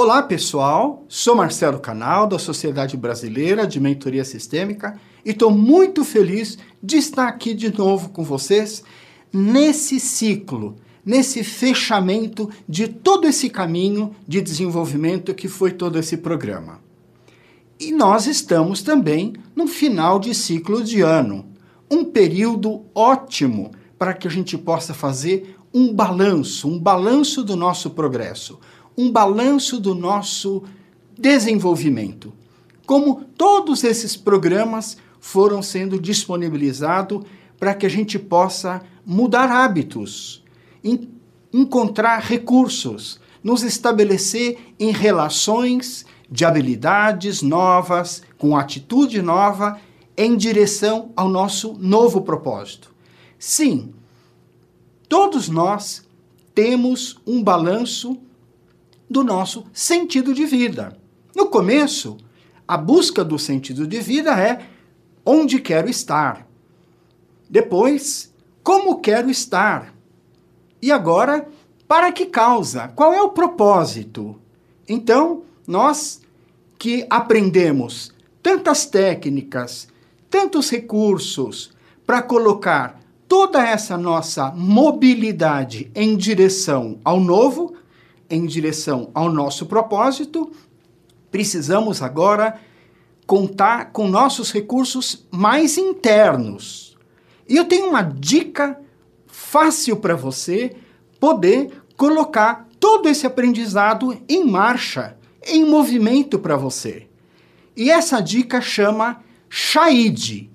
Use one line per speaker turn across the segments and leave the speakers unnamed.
Olá pessoal, sou Marcelo Canal da Sociedade Brasileira de Mentoria Sistêmica e estou muito feliz de estar aqui de novo com vocês nesse ciclo, nesse fechamento de todo esse caminho de desenvolvimento que foi todo esse programa. E nós estamos também no final de ciclo de ano, um período ótimo para que a gente possa fazer um balanço, um balanço do nosso progresso um balanço do nosso desenvolvimento. Como todos esses programas foram sendo disponibilizados para que a gente possa mudar hábitos, encontrar recursos, nos estabelecer em relações de habilidades novas, com atitude nova, em direção ao nosso novo propósito. Sim, todos nós temos um balanço do nosso sentido de vida. No começo, a busca do sentido de vida é onde quero estar. Depois, como quero estar. E agora, para que causa? Qual é o propósito? Então, nós que aprendemos tantas técnicas, tantos recursos para colocar toda essa nossa mobilidade em direção ao novo, em direção ao nosso propósito, precisamos agora contar com nossos recursos mais internos. E eu tenho uma dica fácil para você poder colocar todo esse aprendizado em marcha, em movimento para você. E essa dica chama Shaid.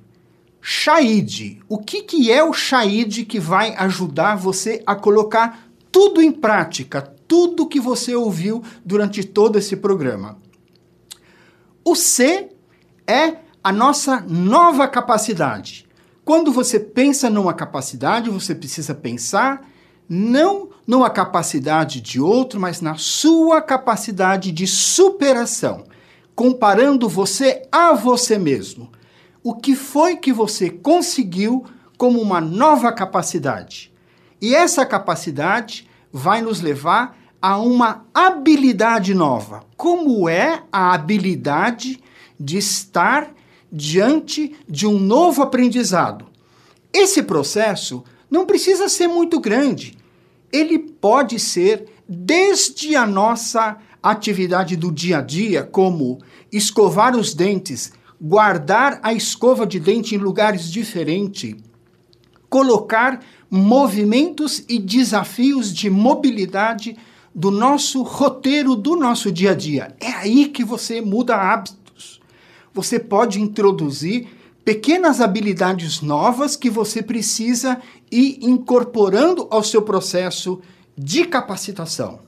Shaid. O que, que é o Shaid que vai ajudar você a colocar tudo em prática, tudo que você ouviu durante todo esse programa. O C é a nossa nova capacidade. Quando você pensa numa capacidade, você precisa pensar não numa capacidade de outro, mas na sua capacidade de superação, comparando você a você mesmo. O que foi que você conseguiu como uma nova capacidade? E essa capacidade vai nos levar a uma habilidade nova. Como é a habilidade de estar diante de um novo aprendizado? Esse processo não precisa ser muito grande. Ele pode ser desde a nossa atividade do dia a dia, como escovar os dentes, guardar a escova de dente em lugares diferentes, colocar movimentos e desafios de mobilidade do nosso roteiro do nosso dia a dia. É aí que você muda hábitos. Você pode introduzir pequenas habilidades novas que você precisa ir incorporando ao seu processo de capacitação.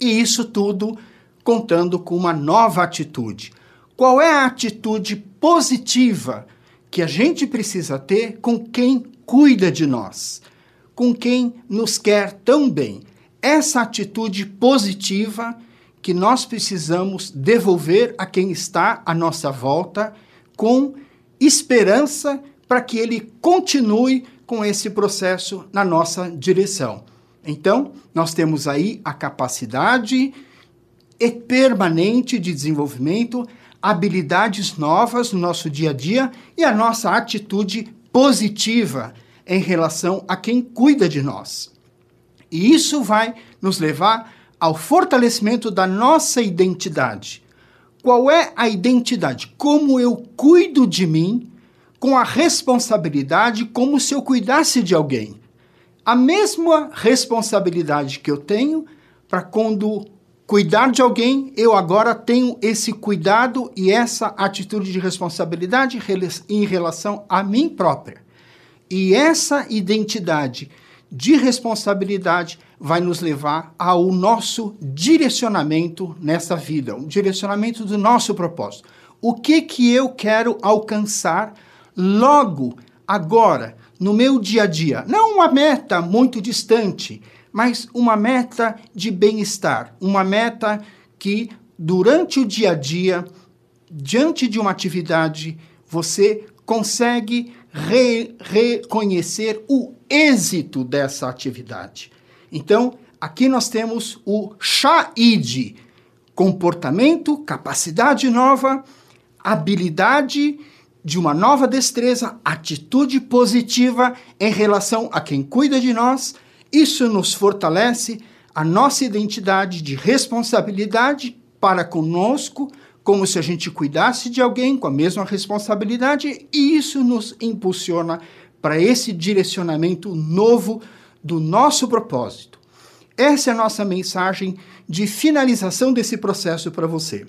E isso tudo contando com uma nova atitude. Qual é a atitude positiva que a gente precisa ter com quem cuida de nós, com quem nos quer tão bem? essa atitude positiva que nós precisamos devolver a quem está à nossa volta com esperança para que ele continue com esse processo na nossa direção. Então, nós temos aí a capacidade permanente de desenvolvimento, habilidades novas no nosso dia a dia e a nossa atitude positiva em relação a quem cuida de nós. E isso vai nos levar ao fortalecimento da nossa identidade. Qual é a identidade? Como eu cuido de mim com a responsabilidade, como se eu cuidasse de alguém. A mesma responsabilidade que eu tenho para quando cuidar de alguém, eu agora tenho esse cuidado e essa atitude de responsabilidade em relação a mim própria. E essa identidade de responsabilidade vai nos levar ao nosso direcionamento nessa vida, o direcionamento do nosso propósito. O que que eu quero alcançar logo agora no meu dia a dia? Não uma meta muito distante, mas uma meta de bem-estar, uma meta que durante o dia a dia, diante de uma atividade, você consegue re reconhecer o êxito dessa atividade. Então, aqui nós temos o Shaid, comportamento, capacidade nova, habilidade de uma nova destreza, atitude positiva em relação a quem cuida de nós. Isso nos fortalece a nossa identidade de responsabilidade para conosco, como se a gente cuidasse de alguém com a mesma responsabilidade, e isso nos impulsiona para esse direcionamento novo do nosso propósito. Essa é a nossa mensagem de finalização desse processo para você.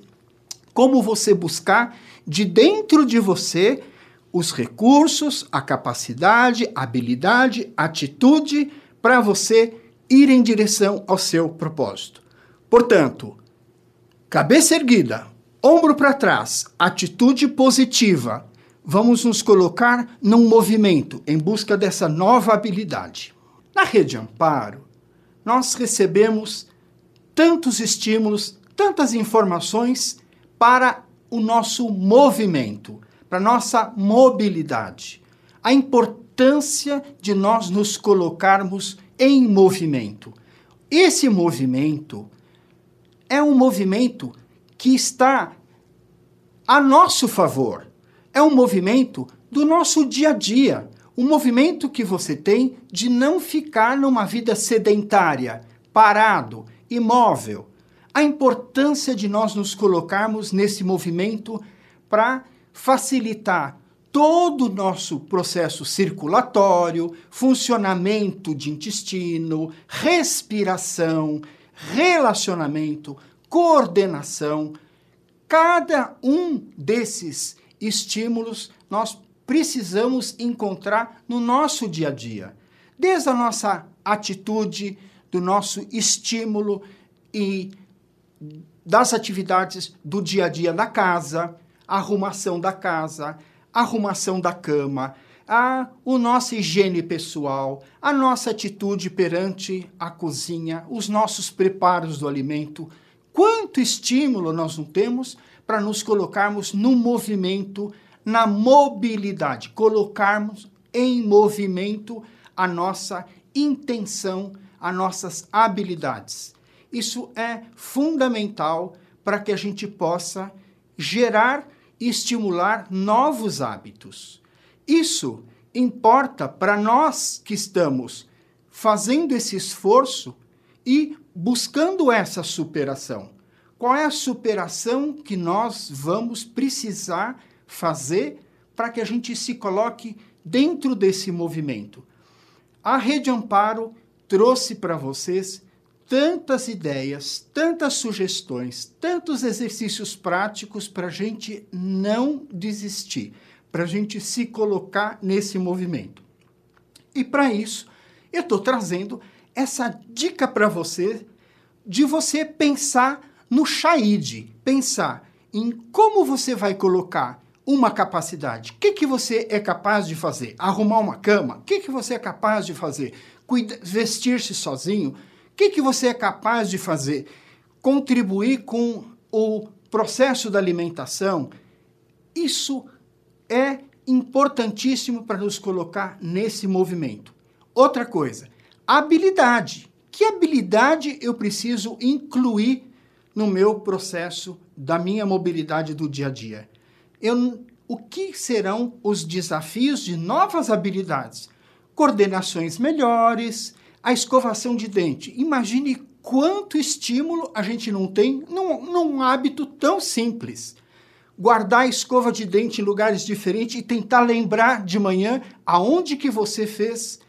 Como você buscar de dentro de você os recursos, a capacidade, habilidade, atitude para você ir em direção ao seu propósito. Portanto, cabeça erguida, Ombro para trás, atitude positiva. Vamos nos colocar num movimento em busca dessa nova habilidade. Na Rede Amparo, nós recebemos tantos estímulos, tantas informações para o nosso movimento, para nossa mobilidade. A importância de nós nos colocarmos em movimento. Esse movimento é um movimento que está a nosso favor. É um movimento do nosso dia a dia, o um movimento que você tem de não ficar numa vida sedentária, parado, imóvel. A importância de nós nos colocarmos nesse movimento para facilitar todo o nosso processo circulatório, funcionamento de intestino, respiração, relacionamento, coordenação, cada um desses estímulos nós precisamos encontrar no nosso dia a dia. Desde a nossa atitude, do nosso estímulo e das atividades do dia a dia da casa, arrumação da casa, arrumação da cama, a o nossa higiene pessoal, a nossa atitude perante a cozinha, os nossos preparos do alimento, Quanto estímulo nós não temos para nos colocarmos no movimento, na mobilidade, colocarmos em movimento a nossa intenção, as nossas habilidades. Isso é fundamental para que a gente possa gerar e estimular novos hábitos. Isso importa para nós que estamos fazendo esse esforço e buscando essa superação. Qual é a superação que nós vamos precisar fazer para que a gente se coloque dentro desse movimento? A Rede Amparo trouxe para vocês tantas ideias, tantas sugestões, tantos exercícios práticos para a gente não desistir, para a gente se colocar nesse movimento. E para isso, eu estou trazendo essa dica para você de você pensar no Shaid, pensar em como você vai colocar uma capacidade. O que, que você é capaz de fazer? Arrumar uma cama? O que, que você é capaz de fazer? Vestir-se sozinho? O que, que você é capaz de fazer? Contribuir com o processo da alimentação? Isso é importantíssimo para nos colocar nesse movimento. Outra coisa, habilidade. Que habilidade eu preciso incluir no meu processo da minha mobilidade do dia a dia? Eu, o que serão os desafios de novas habilidades? Coordenações melhores, a escovação de dente. Imagine quanto estímulo a gente não tem num, num hábito tão simples guardar a escova de dente em lugares diferentes e tentar lembrar de manhã aonde que você fez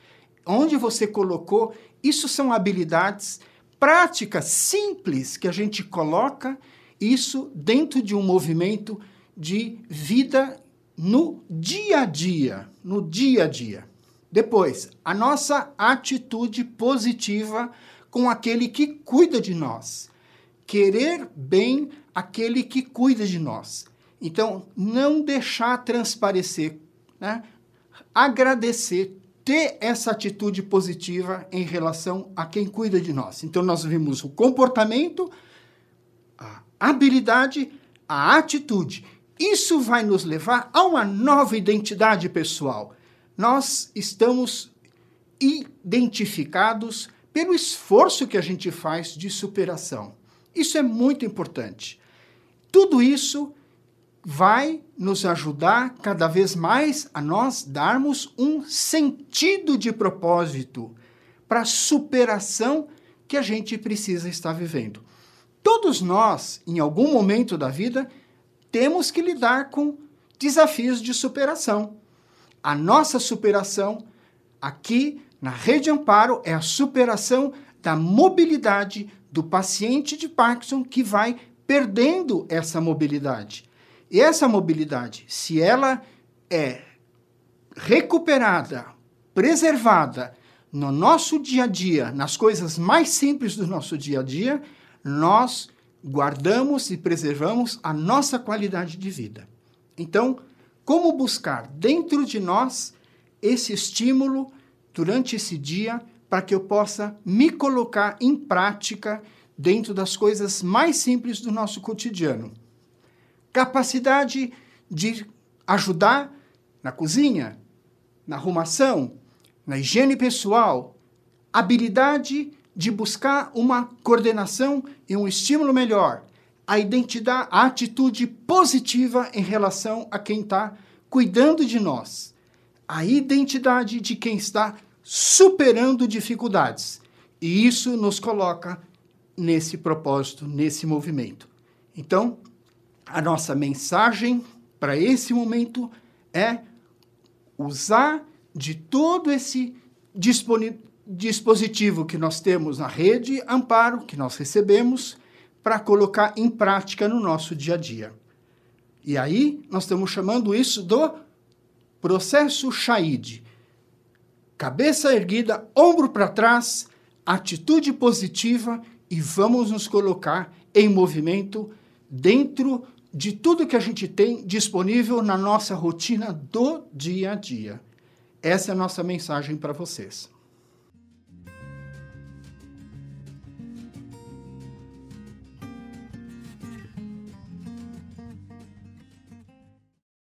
onde você colocou, isso são habilidades práticas simples que a gente coloca isso dentro de um movimento de vida no dia a dia, no dia a dia. Depois, a nossa atitude positiva com aquele que cuida de nós. Querer bem aquele que cuida de nós. Então, não deixar transparecer, né? agradecer ter essa atitude positiva em relação a quem cuida de nós. Então, nós vimos o comportamento, a habilidade, a atitude. Isso vai nos levar a uma nova identidade pessoal. Nós estamos identificados pelo esforço que a gente faz de superação. Isso é muito importante. Tudo isso vai nos ajudar cada vez mais a nós darmos um sentido de propósito para a superação que a gente precisa estar vivendo. Todos nós, em algum momento da vida, temos que lidar com desafios de superação. A nossa superação aqui na Rede Amparo é a superação da mobilidade do paciente de Parkinson que vai perdendo essa mobilidade. E essa mobilidade, se ela é recuperada, preservada no nosso dia a dia, nas coisas mais simples do nosso dia a dia, nós guardamos e preservamos a nossa qualidade de vida. Então, como buscar dentro de nós esse estímulo durante esse dia para que eu possa me colocar em prática dentro das coisas mais simples do nosso cotidiano? capacidade de ajudar na cozinha, na arrumação, na higiene pessoal, habilidade de buscar uma coordenação e um estímulo melhor, a identidade, a atitude positiva em relação a quem está cuidando de nós, a identidade de quem está superando dificuldades. E isso nos coloca nesse propósito, nesse movimento. Então, a nossa mensagem para esse momento é usar de todo esse dispositivo que nós temos na rede Amparo, que nós recebemos, para colocar em prática no nosso dia a dia. E aí nós estamos chamando isso do processo Shaid. Cabeça erguida, ombro para trás, atitude positiva e vamos nos colocar em movimento dentro de tudo que a gente tem disponível na nossa rotina do dia a dia. Essa é a nossa mensagem para vocês.